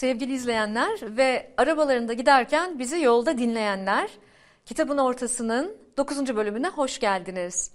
sevgili izleyenler ve arabalarında giderken bizi yolda dinleyenler. Kitabın Ortası'nın 9. bölümüne hoş geldiniz.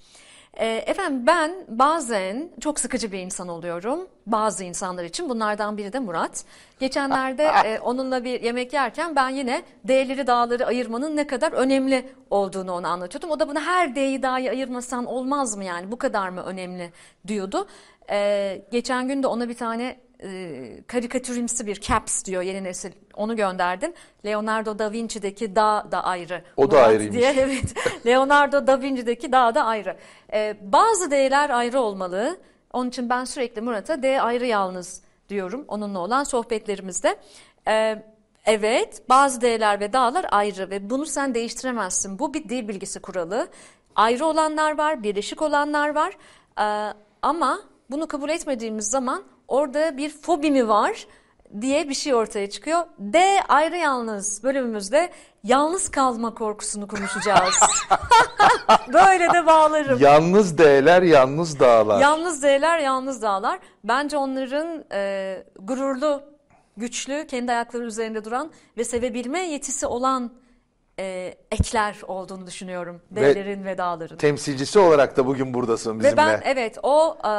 E, efendim ben bazen çok sıkıcı bir insan oluyorum. Bazı insanlar için bunlardan biri de Murat. Geçenlerde e, onunla bir yemek yerken ben yine D'leri dağları ayırmanın ne kadar önemli olduğunu ona anlatıyordum. O da bunu her D'yi dağı ayırmasan olmaz mı yani bu kadar mı önemli diyordu. Ee, geçen gün de ona bir tane e, karikatürimsi bir caps diyor yeni nesil. Onu gönderdin. Leonardo da Vinci'deki dağ da ayrı. O Murat da ayrıymış. Diye, evet. Leonardo da Vinci'deki dağ da ayrı. E, bazı D'ler ayrı olmalı. Onun için ben sürekli Murat'a D ayrı yalnız diyorum onunla olan sohbetlerimizde. E, evet bazı D'ler ve dağlar ayrı ve bunu sen değiştiremezsin. Bu bir dil bilgisi kuralı. Ayrı olanlar var, birleşik olanlar var. E, ama bunu kabul etmediğimiz zaman orada bir fobi mi var diye bir şey ortaya çıkıyor. D ayrı yalnız bölümümüzde yalnız kalma korkusunu konuşacağız. Böyle de bağlarım. Yalnız D'ler yalnız dağlar. Yalnız D'ler yalnız dağlar. Bence onların e, gururlu, güçlü, kendi ayakları üzerinde duran ve sevebilme yetisi olan e, ekler olduğunu düşünüyorum D'lerin ve, ve D'ların. Temsilcisi olarak da bugün buradasın bizimle. Ve ben evet o e,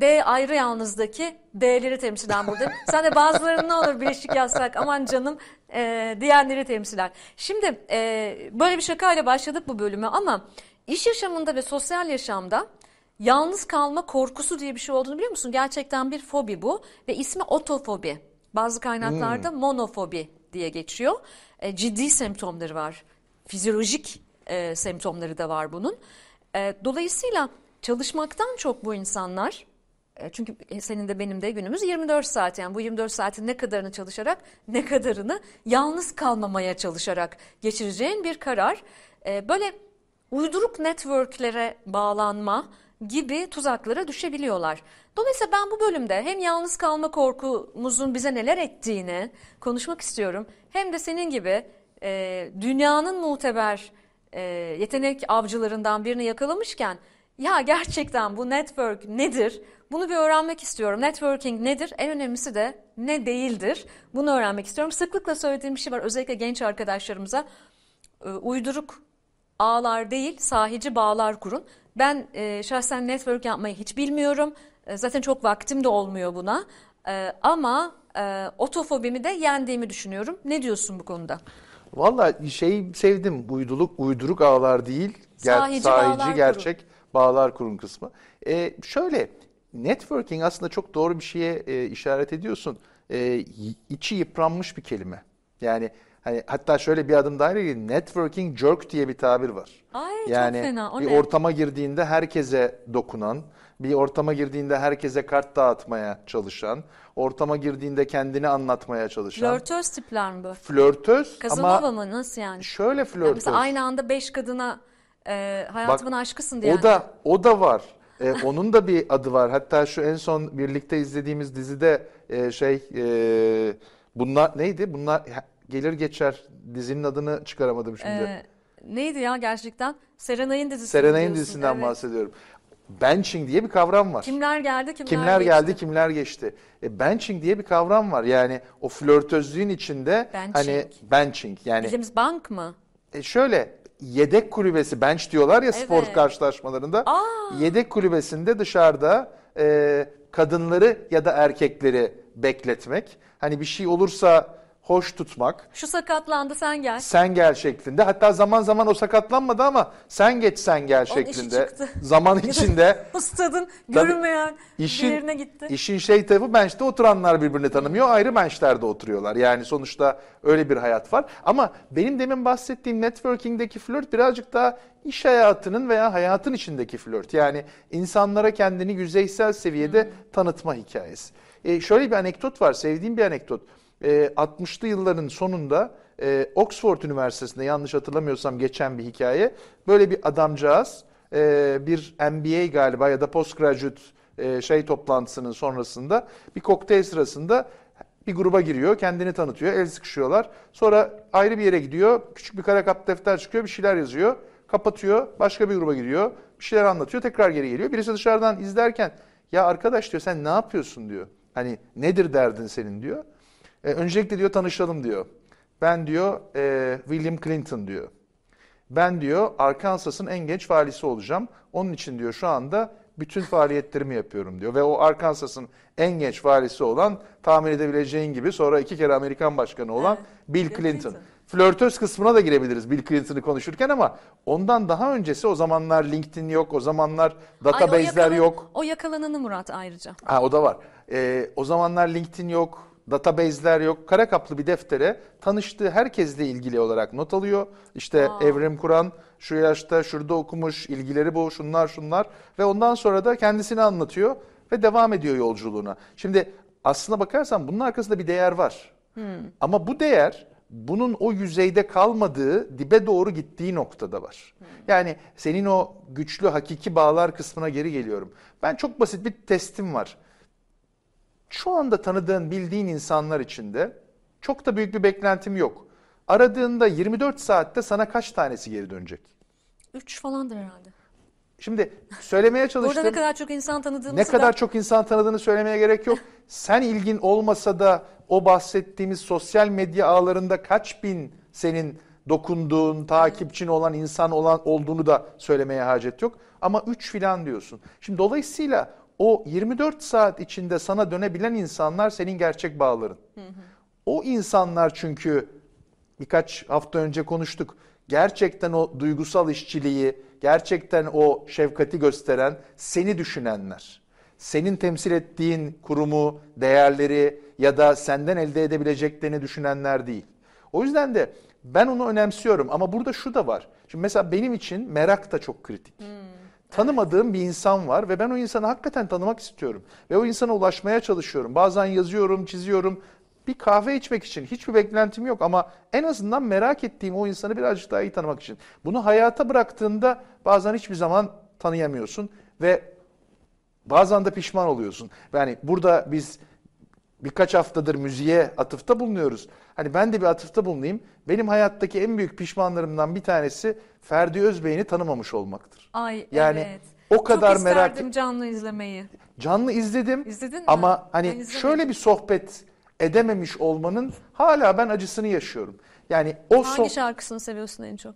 D ayrı yalnızdaki D'leri temsilen buradayım. Sen de bazılarının ne olur birleşik yazsak aman canım e, diyenleri temsiler. Şimdi e, böyle bir şakayla başladık bu bölümü ama iş yaşamında ve sosyal yaşamda yalnız kalma korkusu diye bir şey olduğunu biliyor musun? Gerçekten bir fobi bu ve ismi otofobi. Bazı kaynaklarda hmm. monofobi diye geçiyor. E, ciddi semptomları var. Fizyolojik e, semptomları da var bunun. E, dolayısıyla çalışmaktan çok bu insanlar e, çünkü senin de benim de günümüz 24 saat yani bu 24 saatin ne kadarını çalışarak ne kadarını yalnız kalmamaya çalışarak geçireceğin bir karar. E, böyle uyduruk networklere bağlanma gibi tuzaklara düşebiliyorlar. Dolayısıyla ben bu bölümde hem yalnız kalma korkumuzun bize neler ettiğini konuşmak istiyorum. Hem de senin gibi e, dünyanın muteber e, yetenek avcılarından birini yakalamışken ya gerçekten bu network nedir? Bunu bir öğrenmek istiyorum. Networking nedir? En önemlisi de ne değildir? Bunu öğrenmek istiyorum. Sıklıkla söylediğim bir şey var özellikle genç arkadaşlarımıza. E, uyduruk ağlar değil sahici bağlar kurun. Ben e, şahsen network yapmayı hiç bilmiyorum. E, zaten çok vaktim de olmuyor buna. E, ama e, otofobimi de yendiğimi düşünüyorum. Ne diyorsun bu konuda? Valla şey sevdim. Uyduluk, uyduruk ağlar değil. Ger sahici, sahici bağlar gerçek kurum. bağlar kurun kısmı. Ee, şöyle networking aslında çok doğru bir şeye e, işaret ediyorsun. E, içi yıpranmış bir kelime. Yani hani hatta şöyle bir adım daha ileri networking jerk diye bir tabir var. Ay yani, çok fena. O bir ne? ortama girdiğinde herkese dokunan, bir ortama girdiğinde herkese kart dağıtmaya çalışan, ortama girdiğinde kendini anlatmaya çalışan. Flörtöz tipler mi bu? Flörtöz Kazanova ama... mı nasıl yani? Şöyle flörtöz. Yani mesela aynı anda beş kadına e, hayatımın Bak, aşkısın diye. O da, o da var. Ee, onun da bir adı var. Hatta şu en son birlikte izlediğimiz dizide e, şey e, bunlar neydi? Bunlar gelir geçer dizinin adını çıkaramadım şimdi. Ee, neydi ya gerçekten? Serenay'ın dizisi. Serenay'ın dizisinden evet. bahsediyorum benching diye bir kavram var. Kimler geldi, kimler, kimler geçti. geldi, kimler geçti. E, benching diye bir kavram var. Yani o flörtözlüğün içinde benching. hani benching yani Bizimiz bank mı? E, şöyle yedek kulübesi bench diyorlar ya evet. spor karşılaşmalarında. Aa. Yedek kulübesinde dışarıda e, kadınları ya da erkekleri bekletmek. Hani bir şey olursa hoş tutmak. Şu sakatlandı sen gel. Sen gel şeklinde. Hatta zaman zaman o sakatlanmadı ama sen geç sen gel Onun şeklinde. Zaman içinde. Bu stadın görünmeyen işin, bir gitti. İşin şey tarafı bench'te oturanlar birbirini tanımıyor. Ayrı bench'lerde oturuyorlar. Yani sonuçta öyle bir hayat var. Ama benim demin bahsettiğim networking'deki flört birazcık daha iş hayatının veya hayatın içindeki flört. Yani insanlara kendini yüzeysel seviyede hmm. tanıtma hikayesi. E şöyle bir anekdot var. Sevdiğim bir anekdot e, ee, 60'lı yılların sonunda e, Oxford Üniversitesi'nde yanlış hatırlamıyorsam geçen bir hikaye. Böyle bir adamcağız e, bir MBA galiba ya da postgraduate e, şey toplantısının sonrasında bir kokteyl sırasında bir gruba giriyor, kendini tanıtıyor, el sıkışıyorlar. Sonra ayrı bir yere gidiyor, küçük bir kara kap defter çıkıyor, bir şeyler yazıyor, kapatıyor, başka bir gruba giriyor bir şeyler anlatıyor, tekrar geri geliyor. Birisi dışarıdan izlerken ya arkadaş diyor sen ne yapıyorsun diyor. Hani nedir derdin senin diyor. E, öncelikle diyor tanışalım diyor. Ben diyor e, William Clinton diyor. Ben diyor Arkansas'ın en genç valisi olacağım. Onun için diyor şu anda bütün faaliyetlerimi yapıyorum diyor. Ve o Arkansas'ın en genç valisi olan tahmin edebileceğin gibi sonra iki kere Amerikan başkanı olan Bill Clinton. Clinton. Flörtöz kısmına da girebiliriz Bill Clinton'ı konuşurken ama ondan daha öncesi o zamanlar LinkedIn yok, o zamanlar database'ler Ay, yok. O yakalananı Murat ayrıca. Ha o da var. Ee, o zamanlar LinkedIn yok, database'ler yok. Kara kaplı bir deftere tanıştığı herkesle ilgili olarak not alıyor. İşte Aa. Evrim Kur'an şu yaşta şurada okumuş, ilgileri bu, şunlar şunlar ve ondan sonra da kendisini anlatıyor ve devam ediyor yolculuğuna. Şimdi aslına bakarsan bunun arkasında bir değer var. Hmm. Ama bu değer bunun o yüzeyde kalmadığı, dibe doğru gittiği noktada var. Hmm. Yani senin o güçlü hakiki bağlar kısmına geri geliyorum. Ben çok basit bir testim var şu anda tanıdığın, bildiğin insanlar içinde çok da büyük bir beklentim yok. Aradığında 24 saatte sana kaç tanesi geri dönecek? 3 falandır herhalde. Şimdi söylemeye çalıştım. Burada ne kadar çok insan tanıdığımızı Ne kadar da... çok insan tanıdığını söylemeye gerek yok. Sen ilgin olmasa da o bahsettiğimiz sosyal medya ağlarında kaç bin senin dokunduğun, takipçin olan insan olan olduğunu da söylemeye hacet yok. Ama 3 filan diyorsun. Şimdi dolayısıyla o 24 saat içinde sana dönebilen insanlar senin gerçek bağların. Hı hı. O insanlar çünkü birkaç hafta önce konuştuk. Gerçekten o duygusal işçiliği, gerçekten o şefkati gösteren, seni düşünenler. Senin temsil ettiğin kurumu, değerleri ya da senden elde edebileceklerini düşünenler değil. O yüzden de ben onu önemsiyorum ama burada şu da var. Şimdi mesela benim için merak da çok kritik. Hmm tanımadığım bir insan var ve ben o insanı hakikaten tanımak istiyorum. Ve o insana ulaşmaya çalışıyorum. Bazen yazıyorum, çiziyorum. Bir kahve içmek için hiçbir beklentim yok ama en azından merak ettiğim o insanı birazcık daha iyi tanımak için. Bunu hayata bıraktığında bazen hiçbir zaman tanıyamıyorsun ve bazen de pişman oluyorsun. Yani burada biz birkaç haftadır müziğe atıfta bulunuyoruz. Hani ben de bir atıfta bulunayım. Benim hayattaki en büyük pişmanlarımdan bir tanesi Ferdi Özbey'ini tanımamış olmaktır. Ay yani evet. O kadar Çok merak isterdim canlı izlemeyi. Canlı izledim. İzledin mi? Ama hani şöyle bir sohbet edememiş olmanın hala ben acısını yaşıyorum. Yani o Hangi so şarkısını seviyorsun en çok?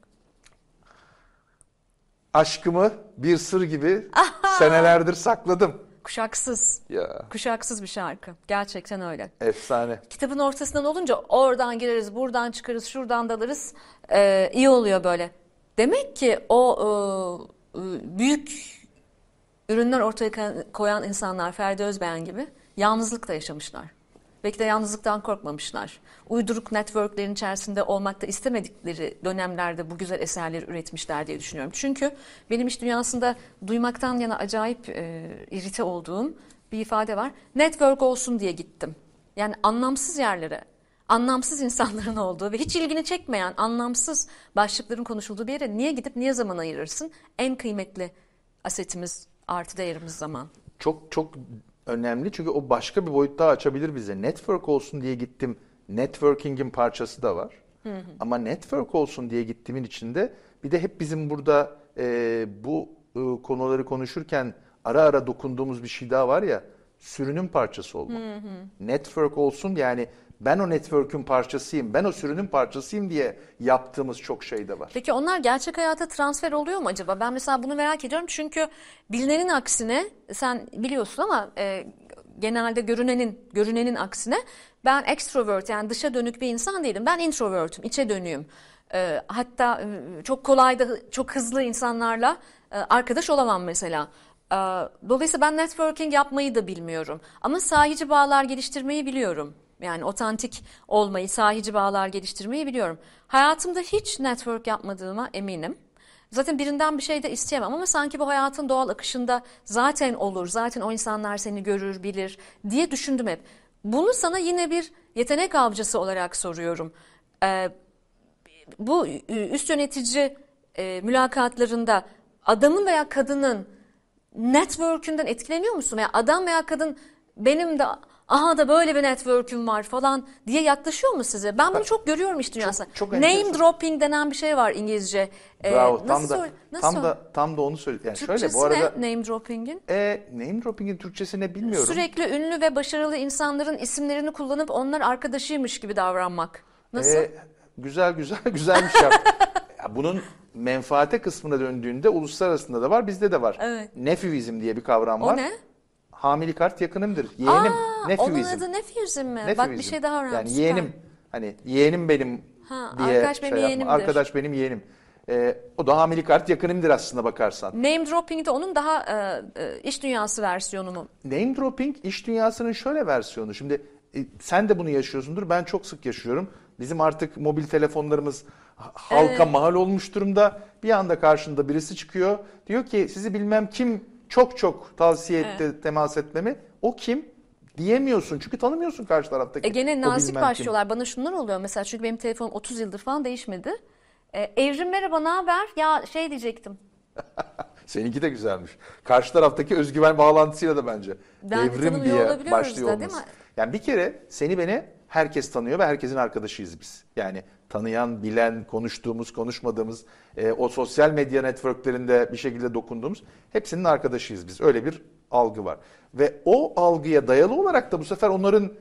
Aşkımı bir sır gibi senelerdir sakladım. Kuşaksız. Ya. Kuşaksız bir şarkı. Gerçekten öyle. Efsane. Kitabın ortasından olunca oradan gireriz, buradan çıkarız, şuradan dalarız. Ee, iyi oluyor böyle. Demek ki o e, e büyük ürünler ortaya koyan insanlar Ferdi Özbeğen gibi yalnızlık da yaşamışlar. Belki de yalnızlıktan korkmamışlar. Uyduruk networklerin içerisinde olmakta istemedikleri dönemlerde bu güzel eserleri üretmişler diye düşünüyorum. Çünkü benim iş dünyasında duymaktan yana acayip e, irite olduğum bir ifade var. Network olsun diye gittim. Yani anlamsız yerlere, anlamsız insanların olduğu ve hiç ilgini çekmeyen anlamsız başlıkların konuşulduğu bir yere niye gidip niye zaman ayırırsın? En kıymetli asetimiz artı değerimiz zaman. Çok çok önemli çünkü o başka bir boyut daha açabilir bize. Network olsun diye gittim. Networking'in parçası da var. Hı hı. Ama network olsun diye gittimin içinde bir de hep bizim burada e, bu e, konuları konuşurken ara ara dokunduğumuz bir şey daha var ya sürünün parçası olmak. Hı hı. Network olsun yani ben o network'ün parçasıyım, ben o sürünün parçasıyım diye yaptığımız çok şey de var. Peki onlar gerçek hayata transfer oluyor mu acaba? Ben mesela bunu merak ediyorum çünkü bilinenin aksine sen biliyorsun ama e, genelde görünenin görünenin aksine ben extrovert yani dışa dönük bir insan değilim. Ben introvertim, içe dönüyüm. E, hatta e, çok kolay da çok hızlı insanlarla e, arkadaş olamam mesela. E, dolayısıyla ben networking yapmayı da bilmiyorum. Ama sahici bağlar geliştirmeyi biliyorum. Yani otantik olmayı, sahici bağlar geliştirmeyi biliyorum. Hayatımda hiç network yapmadığıma eminim. Zaten birinden bir şey de isteyemem ama sanki bu hayatın doğal akışında zaten olur, zaten o insanlar seni görür, bilir diye düşündüm hep. Bunu sana yine bir yetenek avcısı olarak soruyorum. Ee, bu üst yönetici e, mülakatlarında adamın veya kadının network'ünden etkileniyor musun? veya adam veya kadın benim de aha da böyle bir network'üm var falan diye yaklaşıyor mu size? Ben bunu çok görüyorum iş dünyasında. Çok, çok Name dropping denen bir şey var İngilizce. Ee, Bravo. nasıl tam da nasıl? tam da tam da onu söyle. Yani Türkçesi şöyle bu arada ne name dropping'in? E, name dropping'in Türkçesi ne bilmiyorum. Sürekli ünlü ve başarılı insanların isimlerini kullanıp onlar arkadaşıymış gibi davranmak. Nasıl? E, güzel güzel güzel bir şey. bunun menfaate kısmına döndüğünde uluslararasında da var, bizde de var. Evet. Nefivizm diye bir kavram var. O ne? Hamili Kart yakınımdır. Yeğenim Aa, Onun adı Nefizim mi? Nefizim. Bak bir şey daha öğrendim. Yani yeğenim. Hani yeğenim benim ha, diye arkadaş şey benim yapma. Arkadaş benim yeğenim. Ee, o da Hamili Kart yakınımdır aslında bakarsan. Name dropping de onun daha e, e iş dünyası versiyonunun. Name dropping iş dünyasının şöyle versiyonu. Şimdi e, sen de bunu yaşıyorsundur. Ben çok sık yaşıyorum. Bizim artık mobil telefonlarımız halka evet. mahal olmuş durumda. Bir anda karşında birisi çıkıyor. Diyor ki sizi bilmem kim çok çok tavsiye etti evet. temas etmemi. O kim? diyemiyorsun. Çünkü tanımıyorsun karşı taraftaki. E gene nazik başlıyorlar. Kim. Bana şunlar oluyor mesela. Çünkü benim telefonum 30 yıldır falan değişmedi. E, evrim merhaba ne haber? Ya şey diyecektim. Seninki de güzelmiş. Karşı taraftaki özgüven bağlantısıyla da bence. Ben Evrim diye başlıyor olması. Değil mi? Yani bir kere seni beni herkes tanıyor ve herkesin arkadaşıyız biz. Yani tanıyan, bilen, konuştuğumuz, konuşmadığımız, e, o sosyal medya networklerinde bir şekilde dokunduğumuz hepsinin arkadaşıyız biz. Öyle bir algı var. Ve o algıya dayalı olarak da bu sefer onların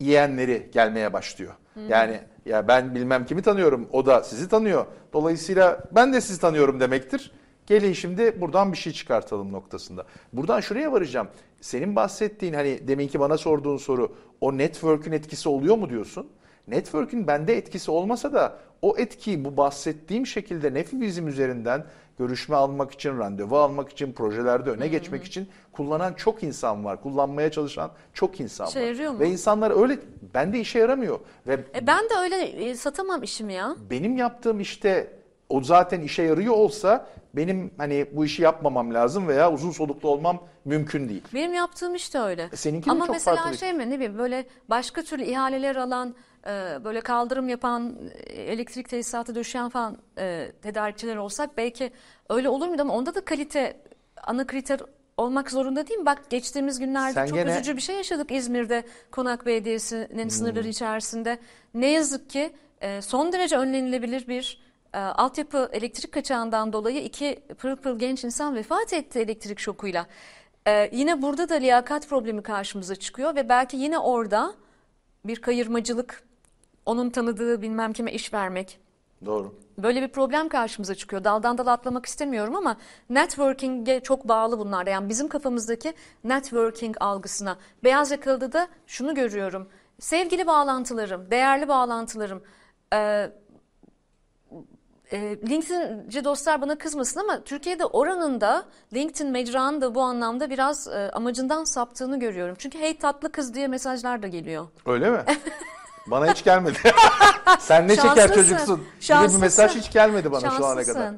yiyenleri gelmeye başlıyor. Hı-hı. Hmm. Yani ya ben bilmem kimi tanıyorum, o da sizi tanıyor. Dolayısıyla ben de sizi tanıyorum demektir. Gelin şimdi buradan bir şey çıkartalım noktasında. Buradan şuraya varacağım senin bahsettiğin hani deminki bana sorduğun soru o network'ün etkisi oluyor mu diyorsun? Network'ün bende etkisi olmasa da o etkiyi bu bahsettiğim şekilde nefibizm üzerinden görüşme almak için, randevu almak için, projelerde öne geçmek için kullanan çok insan var. Kullanmaya çalışan çok insan şey var. Yarıyor mu? Ve insanlar öyle bende işe yaramıyor. Ve e ben de öyle e, satamam işimi ya. Benim yaptığım işte o zaten işe yarıyor olsa benim hani bu işi yapmamam lazım veya uzun soluklu olmam mümkün değil. Benim yaptığım işte öyle. Seninki de Ama çok mesela farklı. şey mi ne bileyim böyle başka türlü ihaleler alan e, böyle kaldırım yapan elektrik tesisatı döşeyen falan e, tedarikçiler olsak belki öyle olur muydu ama onda da kalite ana kriter olmak zorunda değil mi? Bak geçtiğimiz günlerde Sen çok gene... üzücü bir şey yaşadık İzmir'de Konak Belediyesi'nin hmm. sınırları içerisinde. Ne yazık ki e, son derece önlenilebilir bir e, altyapı elektrik kaçağından dolayı iki pırıl pırıl genç insan vefat etti elektrik şokuyla. E, yine burada da liyakat problemi karşımıza çıkıyor ve belki yine orada bir kayırmacılık, onun tanıdığı bilmem kime iş vermek. Doğru. Böyle bir problem karşımıza çıkıyor. Daldan dala atlamak istemiyorum ama networking'e çok bağlı bunlar. Yani bizim kafamızdaki networking algısına. Beyaz yakalıda da şunu görüyorum. Sevgili bağlantılarım, değerli bağlantılarım, e, e, LinkedIn'ci dostlar bana kızmasın ama Türkiye'de oranında LinkedIn mecranın da bu anlamda biraz e, amacından saptığını görüyorum. Çünkü hey tatlı kız diye mesajlar da geliyor. Öyle mi? bana hiç gelmedi. Sen ne Şanslısın. çeker çocuksun? Şanslısın. Bir mesaj hiç gelmedi bana Şanslısın. şu ana kadar.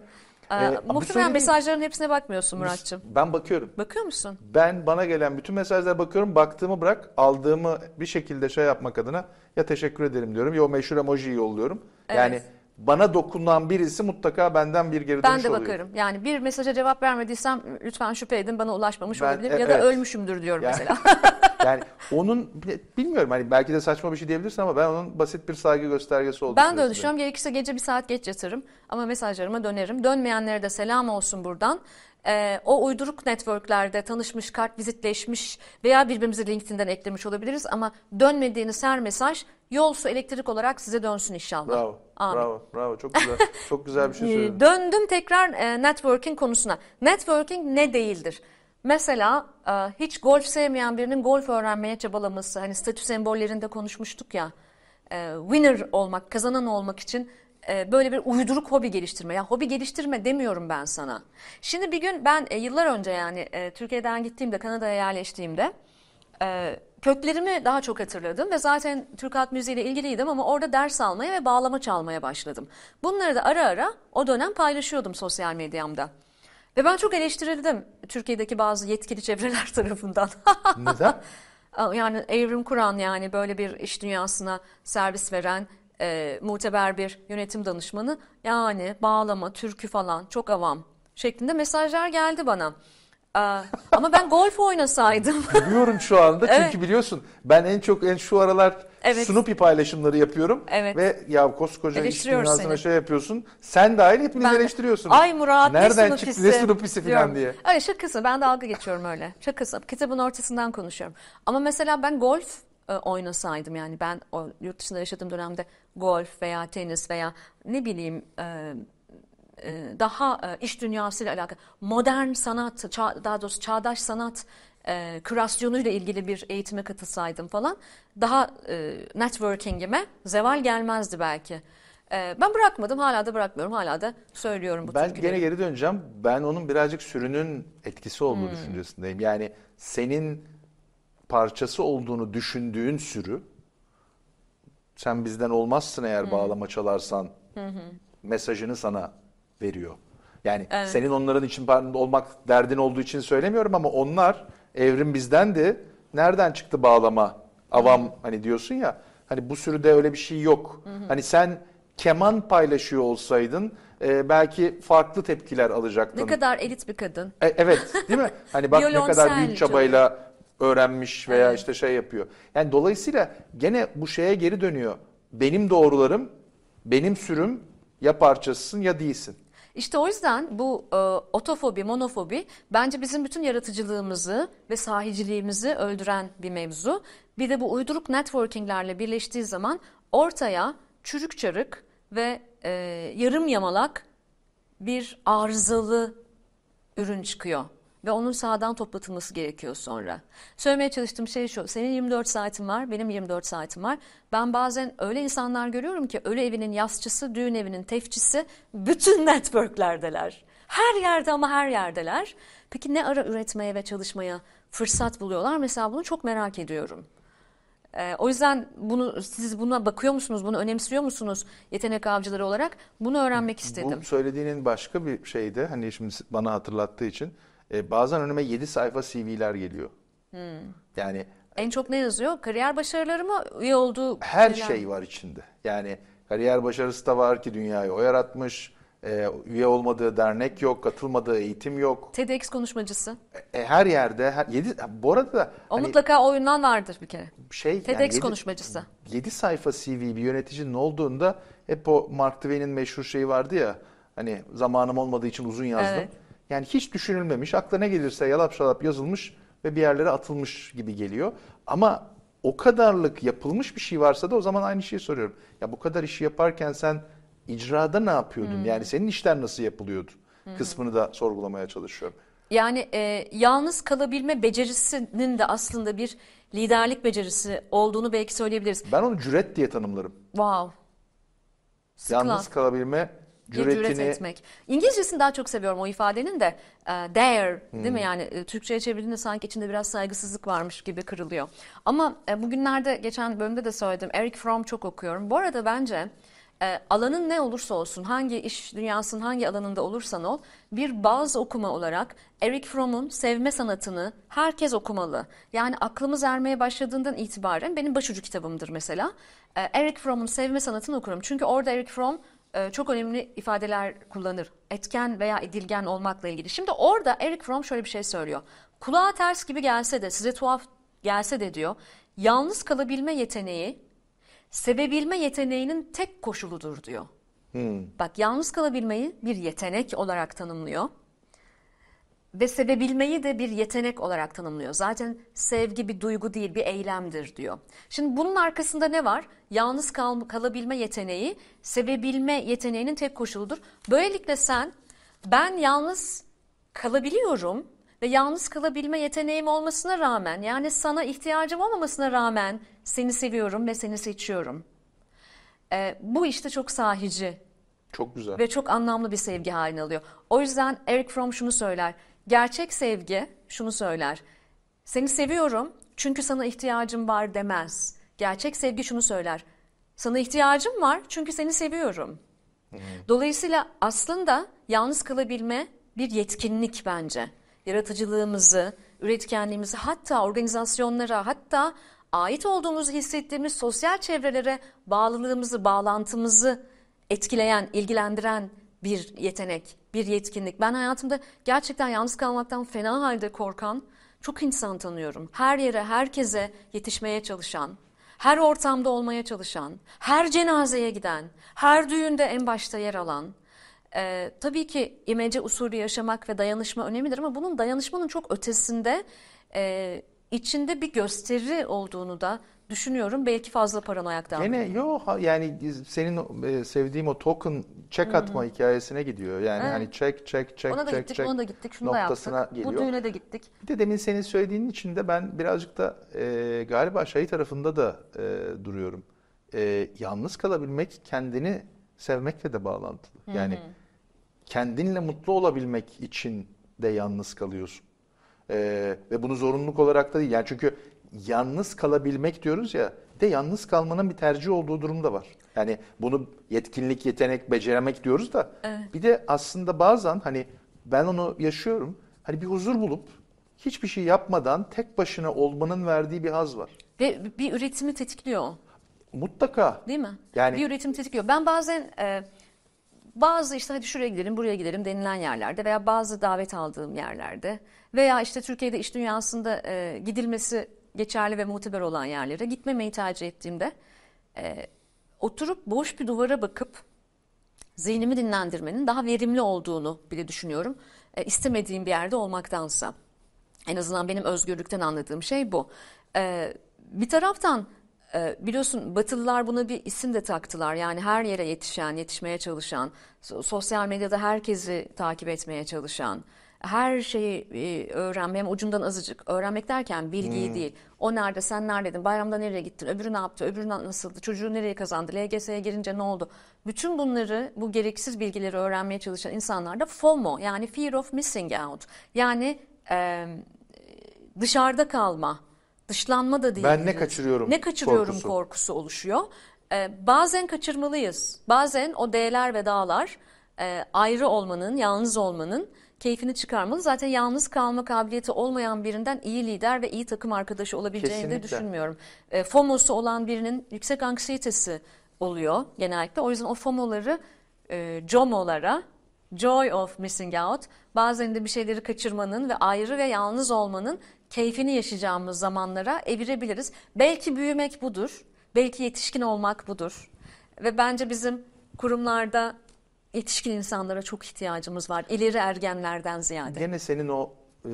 Ee, ee, muhtemelen mesajların hepsine bakmıyorsun Muratçım. Ben bakıyorum. Bakıyor musun? Ben bana gelen bütün mesajlara bakıyorum. Baktığımı bırak, aldığımı bir şekilde şey yapmak adına ya teşekkür ederim diyorum ya o meşhur emojiyi yolluyorum. Evet. Yani bana dokunan birisi mutlaka benden bir geri dönüş Ben de oluyor. bakarım. Yani bir mesaja cevap vermediysem lütfen şüphe edin bana ulaşmamış ben, olabilir e, ya da evet. ölmüşümdür diyorum yani, mesela. yani onun bilmiyorum hani belki de saçma bir şey diyebilirsin ama ben onun basit bir saygı göstergesi olduğunu Ben de öyle düşünüyorum. Gerekirse gece bir saat geç yatırım ama mesajlarıma dönerim. Dönmeyenlere de selam olsun buradan e, o uyduruk networklerde tanışmış, kart vizitleşmiş veya birbirimizi LinkedIn'den eklemiş olabiliriz ama dönmediğiniz her mesaj yol su elektrik olarak size dönsün inşallah. Bravo. Amin. Bravo. Bravo. Çok güzel. çok güzel bir şey ee, söyledin. Döndüm tekrar e, networking konusuna. Networking ne değildir? Mesela e, hiç golf sevmeyen birinin golf öğrenmeye çabalaması, hani statü sembollerinde konuşmuştuk ya, e, winner olmak, kazanan olmak için e, böyle bir uyduruk hobi geliştirme. Ya hobi geliştirme demiyorum ben sana. Şimdi bir gün ben e, yıllar önce yani e, Türkiye'den gittiğimde Kanada'ya yerleştiğimde köklerimi daha çok hatırladım ve zaten Türk halk müziği ile ilgiliydim ama orada ders almaya ve bağlama çalmaya başladım. Bunları da ara ara o dönem paylaşıyordum sosyal medyamda. Ve ben çok eleştirildim Türkiye'deki bazı yetkili çevreler tarafından. Neden? yani evrim kuran yani böyle bir iş dünyasına servis veren e, muteber bir yönetim danışmanı yani bağlama, türkü falan çok avam şeklinde mesajlar geldi bana. E, Aa, ama ben golf oynasaydım. Biliyorum şu anda çünkü evet. biliyorsun ben en çok en şu aralar evet. Snoopy paylaşımları yapıyorum. Evet. Ve ya koskoca iş dünyasına şey yapıyorsun. Sen dahil hepiniz ben, eleştiriyorsun. Ay Murat Nereden ne çıktı ne Snoopy'si falan diye. Öyle şakası ben dalga geçiyorum öyle. Şakası kitabın ortasından konuşuyorum. Ama mesela ben golf e, oynasaydım yani ben o yurt dışında yaşadığım dönemde golf veya tenis veya ne bileyim e, e, daha e, iş dünyasıyla alakalı modern sanat daha doğrusu çağdaş sanat e, kürasyonuyla ilgili bir eğitime katılsaydım falan daha networkingime zeval gelmezdi belki. ben bırakmadım hala da bırakmıyorum hala da söylüyorum bu Ben türküleri. gene geri döneceğim ben onun birazcık sürünün etkisi olduğu hmm. düşüncesindeyim yani senin parçası olduğunu düşündüğün sürü sen bizden olmazsın eğer Hı. bağlama çalarsan Hı mesajını sana veriyor. Yani evet. senin onların için olmak derdin olduğu için söylemiyorum ama onlar evrim bizden de Nereden çıktı bağlama? Avam hı. hani diyorsun ya. Hani bu sürüde öyle bir şey yok. Hı Hani sen keman paylaşıyor olsaydın e, belki farklı tepkiler alacaktın. Ne kadar elit bir kadın. E, evet değil mi? Hani bak ne kadar büyük çabayla öğrenmiş veya işte şey yapıyor. Yani dolayısıyla gene bu şeye geri dönüyor. Benim doğrularım, benim sürüm ya parçasısın ya değilsin. İşte o yüzden bu e, otofobi, monofobi bence bizim bütün yaratıcılığımızı ve sahiciliğimizi öldüren bir mevzu. Bir de bu uyduruk networkinglerle birleştiği zaman ortaya çürük çarık ve e, yarım yamalak bir arızalı ürün çıkıyor ve onun sağdan toplatılması gerekiyor sonra. Söylemeye çalıştığım şey şu. Senin 24 saatin var, benim 24 saatim var. Ben bazen öyle insanlar görüyorum ki ölü evinin yasçısı, düğün evinin tefçisi bütün networklerdeler. Her yerde ama her yerdeler. Peki ne ara üretmeye ve çalışmaya fırsat buluyorlar? Mesela bunu çok merak ediyorum. Ee, o yüzden bunu siz buna bakıyor musunuz? Bunu önemsiyor musunuz yetenek avcıları olarak? Bunu öğrenmek istedim. Bu söylediğinin başka bir şeydi. Hani şimdi bana hatırlattığı için e, bazen önüme 7 sayfa CV'ler geliyor. Hmm. Yani en çok ne yazıyor? Kariyer başarıları mı? Üye olduğu her şeyler... şey var içinde. Yani kariyer başarısı da var ki dünyayı o yaratmış. E, üye olmadığı dernek yok, katılmadığı eğitim yok. TEDx konuşmacısı. E, her yerde, her, yedi, bu arada da... O hani, mutlaka oyundan vardır bir kere. Şey, TEDx yani yedi, konuşmacısı. 7 sayfa CV bir yöneticinin olduğunda hep o Mark Twain'in meşhur şeyi vardı ya. Hani zamanım olmadığı için uzun yazdım. Evet. Yani hiç düşünülmemiş, aklına gelirse yalap şalap yazılmış ve bir yerlere atılmış gibi geliyor. Ama o kadarlık yapılmış bir şey varsa da o zaman aynı şeyi soruyorum. Ya bu kadar işi yaparken sen icrada ne yapıyordun? Hmm. Yani senin işler nasıl yapılıyordu? Hmm. Kısmını da sorgulamaya çalışıyorum. Yani e, yalnız kalabilme becerisinin de aslında bir liderlik becerisi olduğunu belki söyleyebiliriz. Ben onu cüret diye tanımlarım. Wow. Sıkla. Yalnız kalabilme cüretini... cüret etmek. İngilizcesini daha çok seviyorum o ifadenin de. E, dare hmm. değil mi hmm. yani e, Türkçe'ye çevirdiğinde sanki içinde biraz saygısızlık varmış gibi kırılıyor. Ama e, bugünlerde geçen bölümde de söyledim Eric Fromm çok okuyorum. Bu arada bence e, alanın ne olursa olsun hangi iş dünyasının hangi alanında olursan ol bir baz okuma olarak Eric Fromm'un sevme sanatını herkes okumalı. Yani aklımız ermeye başladığından itibaren benim başucu kitabımdır mesela. Eric Fromm'un sevme sanatını okurum. Çünkü orada Eric Fromm e, çok önemli ifadeler kullanır. Etken veya edilgen olmakla ilgili. Şimdi orada Eric Fromm şöyle bir şey söylüyor. Kulağa ters gibi gelse de size tuhaf gelse de diyor. Yalnız kalabilme yeteneği sevebilme yeteneğinin tek koşuludur diyor. Hmm. Bak yalnız kalabilmeyi bir yetenek olarak tanımlıyor. Ve sevebilmeyi de bir yetenek olarak tanımlıyor. Zaten sevgi bir duygu değil, bir eylemdir diyor. Şimdi bunun arkasında ne var? Yalnız kal kalabilme yeteneği, sevebilme yeteneğinin tek koşuludur. Böylelikle sen ben yalnız kalabiliyorum ve yalnız kalabilme yeteneğim olmasına rağmen yani sana ihtiyacım olmamasına rağmen seni seviyorum ve seni seçiyorum. Ee, bu işte çok sahici. Çok güzel. Ve çok anlamlı bir sevgi haline alıyor. O yüzden Eric Fromm şunu söyler. Gerçek sevgi şunu söyler. Seni seviyorum çünkü sana ihtiyacım var demez. Gerçek sevgi şunu söyler. Sana ihtiyacım var çünkü seni seviyorum. Hmm. Dolayısıyla aslında yalnız kalabilme bir yetkinlik bence. Yaratıcılığımızı, üretkenliğimizi hatta organizasyonlara hatta ait olduğumuzu hissettiğimiz sosyal çevrelere bağlılığımızı, bağlantımızı etkileyen, ilgilendiren bir yetenek, bir yetkinlik. Ben hayatımda gerçekten yalnız kalmaktan fena halde korkan çok insan tanıyorum. Her yere, herkese yetişmeye çalışan, her ortamda olmaya çalışan, her cenazeye giden, her düğünde en başta yer alan. Ee, tabii ki imece usulü yaşamak ve dayanışma önemlidir ama bunun dayanışmanın çok ötesinde e, içinde bir gösteri olduğunu da düşünüyorum. Belki fazla paranoyaktan. Gene yok yani senin e, sevdiğim o token çek hmm. atma hikayesine gidiyor. Yani evet. hani çek çek çek ona da çek gittik, Ona da gittik, şunu da yaptık. Geliyor. Bu düğüne de gittik. Bir de demin senin söylediğinin içinde ben birazcık da e, galiba şey tarafında da e, duruyorum. E, yalnız kalabilmek kendini sevmekle de bağlantılı. Yani hmm. kendinle mutlu olabilmek için de yalnız kalıyorsun. Ee, ve bunu zorunluluk olarak da değil. Yani çünkü yalnız kalabilmek diyoruz ya de yalnız kalmanın bir tercih olduğu durumda var. Yani bunu yetkinlik, yetenek, beceremek diyoruz da evet. bir de aslında bazen hani ben onu yaşıyorum. Hani bir huzur bulup hiçbir şey yapmadan tek başına olmanın verdiği bir haz var. Ve bir üretimi tetikliyor. Mutlaka. Değil mi? Yani bir üretim tetikliyor. Ben bazen e, bazı işte hadi şuraya gidelim buraya gidelim denilen yerlerde veya bazı davet aldığım yerlerde veya işte Türkiye'de iş dünyasında e, gidilmesi geçerli ve muteber olan yerlere gitmemeyi tercih ettiğimde e, oturup boş bir duvara bakıp zihnimi dinlendirmenin daha verimli olduğunu bile düşünüyorum. E, istemediğim bir yerde olmaktansa. En azından benim özgürlükten anladığım şey bu. E, bir taraftan ee, biliyorsun Batılılar buna bir isim de taktılar. Yani her yere yetişen, yetişmeye çalışan, sosyal medyada herkesi takip etmeye çalışan, her şeyi e, öğrenme hem ucundan azıcık öğrenmek derken bilgiyi hmm. değil. O nerede, sen neredeydin, bayramda nereye gittin, öbürü ne yaptı, öbürü nasıldı, çocuğu nereye kazandı, LGS'ye girince ne oldu? Bütün bunları, bu gereksiz bilgileri öğrenmeye çalışan insanlarda FOMO yani Fear of Missing Out yani e, dışarıda kalma dışlanma da değil. Ben ne kaçırıyorum Ne kaçırıyorum korkusu, korkusu oluşuyor. Ee, bazen kaçırmalıyız. Bazen o değerler ve dağlar e, ayrı olmanın, yalnız olmanın keyfini çıkarmalı. Zaten yalnız kalma kabiliyeti olmayan birinden iyi lider ve iyi takım arkadaşı olabileceğini de düşünmüyorum. E, FOMO'su olan birinin yüksek anksiyetesi oluyor genellikle. O yüzden o FOMO'ları e, COMO'lara Joy of missing out bazen de bir şeyleri kaçırmanın ve ayrı ve yalnız olmanın keyfini yaşayacağımız zamanlara evirebiliriz. Belki büyümek budur, belki yetişkin olmak budur. Ve bence bizim kurumlarda yetişkin insanlara çok ihtiyacımız var. İleri ergenlerden ziyade. Gene senin o e,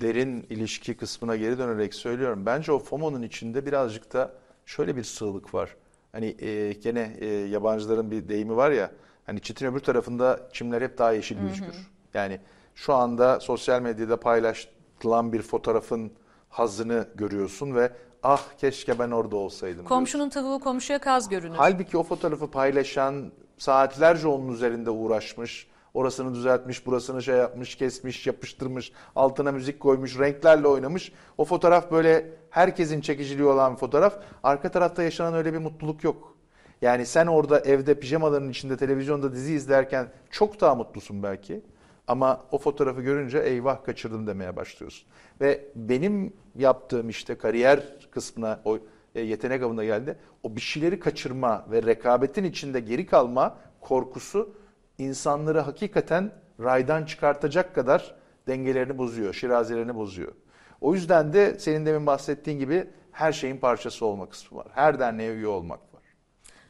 derin ilişki kısmına geri dönerek söylüyorum. Bence o FOMO'nun içinde birazcık da şöyle bir sığlık var. Hani e, gene e, yabancıların bir deyimi var ya Hani çitin öbür tarafında çimler hep daha yeşil gözükür. Yani şu anda sosyal medyada paylaşılan bir fotoğrafın hazını görüyorsun ve ah keşke ben orada olsaydım. Komşunun diyorsun. tavuğu komşuya kaz görünür. Halbuki o fotoğrafı paylaşan saatlerce onun üzerinde uğraşmış. Orasını düzeltmiş, burasını şey yapmış, kesmiş, yapıştırmış, altına müzik koymuş, renklerle oynamış. O fotoğraf böyle herkesin çekiciliği olan bir fotoğraf. Arka tarafta yaşanan öyle bir mutluluk yok. Yani sen orada evde pijamaların içinde televizyonda dizi izlerken çok daha mutlusun belki. Ama o fotoğrafı görünce eyvah kaçırdım demeye başlıyorsun. Ve benim yaptığım işte kariyer kısmına o e, yetenek avına geldi. O bir şeyleri kaçırma ve rekabetin içinde geri kalma korkusu insanları hakikaten raydan çıkartacak kadar dengelerini bozuyor, şirazelerini bozuyor. O yüzden de senin demin bahsettiğin gibi her şeyin parçası olma kısmı var. Her derneğe üye olmak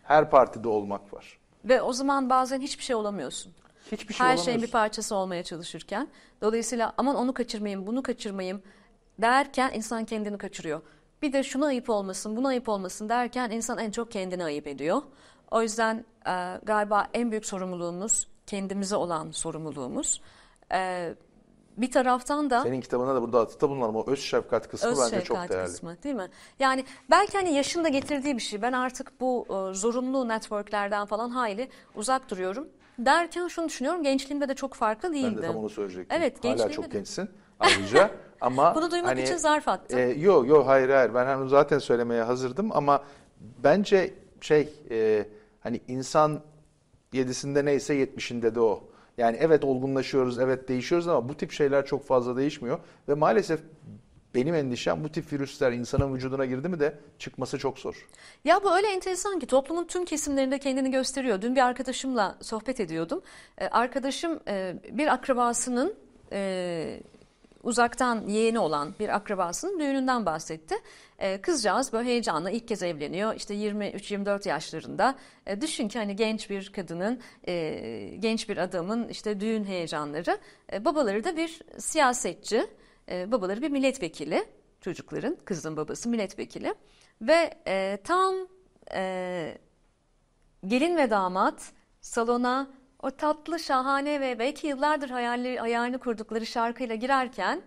her partide olmak var. Ve o zaman bazen hiçbir şey olamıyorsun. Hiçbir şey Her şeyin bir parçası olmaya çalışırken. Dolayısıyla aman onu kaçırmayayım, bunu kaçırmayayım derken insan kendini kaçırıyor. Bir de şuna ayıp olmasın, buna ayıp olmasın derken insan en çok kendini ayıp ediyor. O yüzden e, galiba en büyük sorumluluğumuz kendimize olan sorumluluğumuz. E, bir taraftan da senin kitabına da burada atıfta bulunan o öz şefkat kısmı öz bence şefkat çok değerli. kısmı değil mi? Yani belki hani yaşın da getirdiği bir şey. Ben artık bu e, zorunlu networklerden falan hayli uzak duruyorum. Derken şunu düşünüyorum gençliğimde de çok farklı değildi. Ben de tam onu söyleyecektim. Evet, Hala çok gençsin ayrıca ama Bunu duymak hani, için zarf attım. E, yok yok hayır hayır ben hani zaten söylemeye hazırdım ama bence şey e, hani insan yedisinde neyse yetmişinde de o. Yani evet olgunlaşıyoruz, evet değişiyoruz ama bu tip şeyler çok fazla değişmiyor. Ve maalesef benim endişem bu tip virüsler insanın vücuduna girdi mi de çıkması çok zor. Ya bu öyle enteresan ki toplumun tüm kesimlerinde kendini gösteriyor. Dün bir arkadaşımla sohbet ediyordum. Ee, arkadaşım e, bir akrabasının e, uzaktan yeğeni olan bir akrabasının düğününden bahsetti. E, kızcağız böyle heyecanla ilk kez evleniyor. İşte 23-24 yaşlarında. E, düşün ki hani genç bir kadının, e, genç bir adamın işte düğün heyecanları. E, babaları da bir siyasetçi, e, babaları bir milletvekili. Çocukların, kızın babası milletvekili. Ve e, tam e, gelin ve damat salona o tatlı, şahane ve belki yıllardır hayalleri, hayalini kurdukları şarkıyla girerken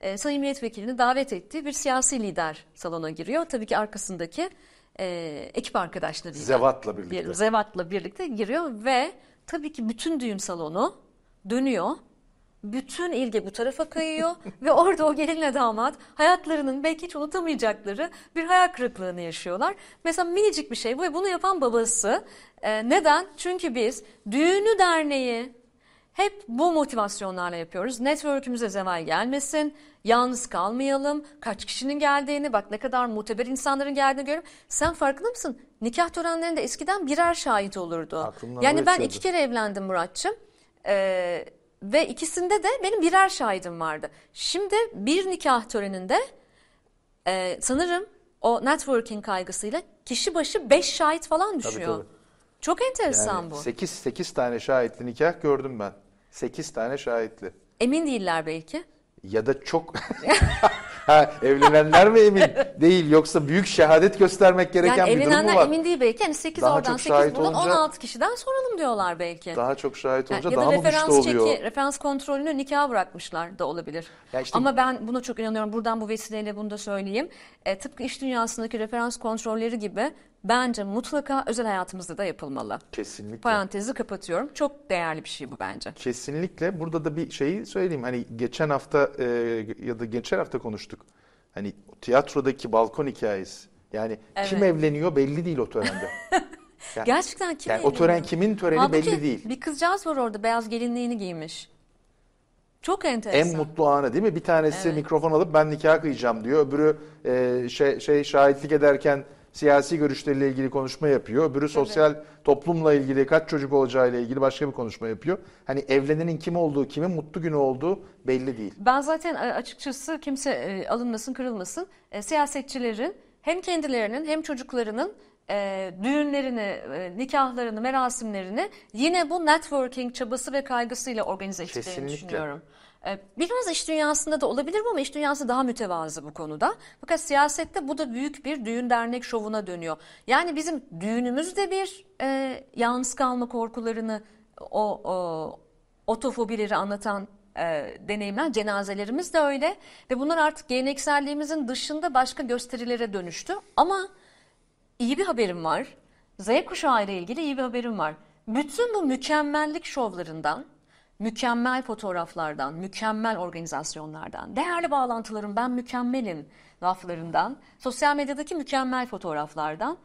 e, Sayın Milletvekilini davet etti. bir siyasi lider salona giriyor. Tabii ki arkasındaki e, ekip arkadaşları. Zevat'la birlikte. Bir, Zevat'la birlikte giriyor ve tabii ki bütün düğün salonu dönüyor bütün ilgi bu tarafa kayıyor ve orada o gelinle damat hayatlarının belki hiç unutamayacakları bir hayal kırıklığını yaşıyorlar. Mesela minicik bir şey bu ve bunu yapan babası e, neden? Çünkü biz düğünü derneği hep bu motivasyonlarla yapıyoruz. Network'ümüze zeval gelmesin, yalnız kalmayalım, kaç kişinin geldiğini, bak ne kadar muteber insanların geldiğini görüyorum. Sen farkında mısın? Nikah törenlerinde eskiden birer şahit olurdu. Aklımdan yani ben geçiyordu. iki kere evlendim Muratçım. Ee, ve ikisinde de benim birer şahidim vardı. Şimdi bir nikah töreninde e, sanırım o networking kaygısıyla kişi başı beş şahit falan düşüyor. Tabii, tabii. Çok enteresan yani bu. Sekiz sekiz tane şahitli nikah gördüm ben. Sekiz tane şahitli. Emin değiller belki ya da çok ha, evlenenler mi emin değil yoksa büyük şehadet göstermek gereken yani bir durum mu var? Evlenenler emin değil belki hani 8 daha oradan 8 buradan olunca, 16 kişiden soralım diyorlar belki. Daha çok şahit olunca yani, daha mı güçlü oluyor? Çeki, referans kontrolünü nikaha bırakmışlar da olabilir. işte, Ama ben buna çok inanıyorum buradan bu vesileyle bunu da söyleyeyim. E, tıpkı iş dünyasındaki referans kontrolleri gibi bence mutlaka özel hayatımızda da yapılmalı. Kesinlikle. Parantezi kapatıyorum. Çok değerli bir şey bu bence. Kesinlikle. Burada da bir şeyi söyleyeyim. Hani geçen hafta e, ya da geçen hafta konuştuk. Hani tiyatrodaki balkon hikayesi. Yani evet. kim evleniyor belli değil o törende. Yani, Gerçekten kim yani evleniyor? O tören kimin töreni Halbuki belli değil. Bir kızcağız var orada beyaz gelinliğini giymiş. Çok enteresan. En mutlu anı değil mi? Bir tanesi evet. mikrofon alıp ben nikah kıyacağım diyor. Öbürü e, şey, şey şahitlik ederken siyasi görüşleriyle ilgili konuşma yapıyor. Öbürü sosyal evet. toplumla ilgili kaç çocuk olacağıyla ilgili başka bir konuşma yapıyor. Hani evlenenin kim olduğu, kimin mutlu günü olduğu belli değil. Ben zaten e, açıkçası kimse e, alınmasın, kırılmasın. E, siyasetçilerin hem kendilerinin hem çocuklarının e, düğünlerini, e, nikahlarını, merasimlerini yine bu networking çabası ve kaygısıyla organize ettiğini Kesinlikle. düşünüyorum. Ee, biraz iş dünyasında da olabilir ama iş dünyası daha mütevazı bu konuda. Fakat siyasette bu da büyük bir düğün dernek şovuna dönüyor. Yani bizim düğünümüzde bir e, yalnız kalma korkularını o, o otofobileri anlatan e, deneyimler, cenazelerimiz de öyle. Ve bunlar artık gelenekselliğimizin dışında başka gösterilere dönüştü. Ama iyi bir haberim var. Z kuşağı ile ilgili iyi bir haberim var. Bütün bu mükemmellik şovlarından mükemmel fotoğraflardan, mükemmel organizasyonlardan, değerli bağlantılarım ben mükemmelim laflarından, sosyal medyadaki mükemmel fotoğraflardan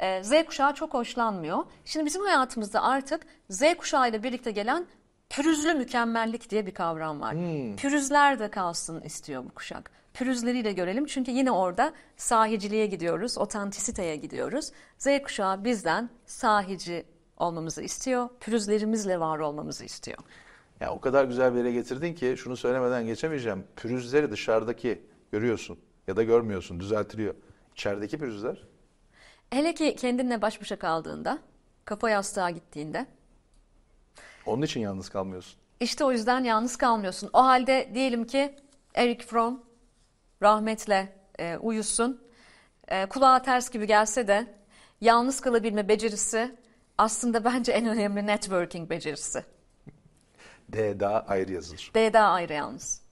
e, Z kuşağı çok hoşlanmıyor. Şimdi bizim hayatımızda artık Z kuşağı ile birlikte gelen pürüzlü mükemmellik diye bir kavram var. Hmm. Pürüzler de kalsın istiyor bu kuşak. Pürüzleriyle görelim çünkü yine orada sahiciliğe gidiyoruz, otantisiteye gidiyoruz. Z kuşağı bizden sahici olmamızı istiyor, pürüzlerimizle var olmamızı istiyor. Ya o kadar güzel bir yere getirdin ki şunu söylemeden geçemeyeceğim. Pürüzleri dışarıdaki görüyorsun ya da görmüyorsun düzeltiliyor. İçerideki pürüzler. Hele ki kendinle baş başa kaldığında, kafa yastığa gittiğinde. Onun için yalnız kalmıyorsun. İşte o yüzden yalnız kalmıyorsun. O halde diyelim ki Eric Fromm rahmetle e, uyusun. E, kulağa ters gibi gelse de yalnız kalabilme becerisi aslında bence en önemli networking becerisi. DDA ayrı yazılır. DDA ayrı yalnız.